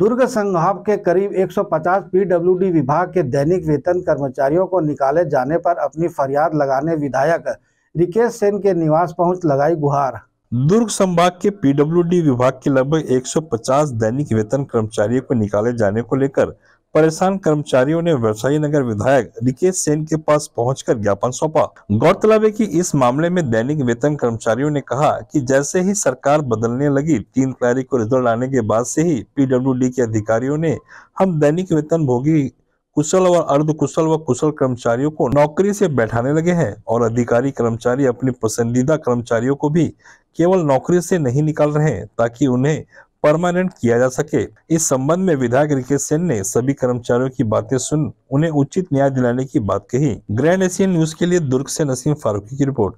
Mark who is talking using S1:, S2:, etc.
S1: दुर्ग संघाव के करीब 150 पीडब्ल्यूडी विभाग के दैनिक वेतन कर्मचारियों को निकाले जाने पर अपनी फरियाद लगाने विधायक रिकेश सेन के निवास पहुंच लगाई गुहार
S2: दुर्ग संभाग के पीडब्ल्यूडी विभाग के लगभग 150 दैनिक वेतन कर्मचारियों को निकाले जाने को लेकर परेशान कर्मचारियों ने व्यवसायी नगर विधायक रिकेश सेन के पास पहुंचकर ज्ञापन सौंपा गौरतलब है कि इस मामले में दैनिक वेतन कर्मचारियों ने कहा कि जैसे ही सरकार बदलने लगी तीन फरवरी को रिजल्ट आने के बाद से ही पीडब्ल्यूडी के अधिकारियों ने हम दैनिक वेतन भोगी कुशल और अर्ध कुशल व कुशल कर्मचारियों को नौकरी से बैठाने लगे हैं और अधिकारी कर्मचारी अपने पसंदीदा कर्मचारियों को भी केवल नौकरी से नहीं निकाल रहे ताकि उन्हें परमानेंट किया जा सके इस संबंध में विधायक रिकेश सेन ने सभी कर्मचारियों की बातें सुन उन्हें उचित न्याय दिलाने की बात कही ग्रैंड एशियन न्यूज के लिए दुर्ग से नसीम फारूकी की रिपोर्ट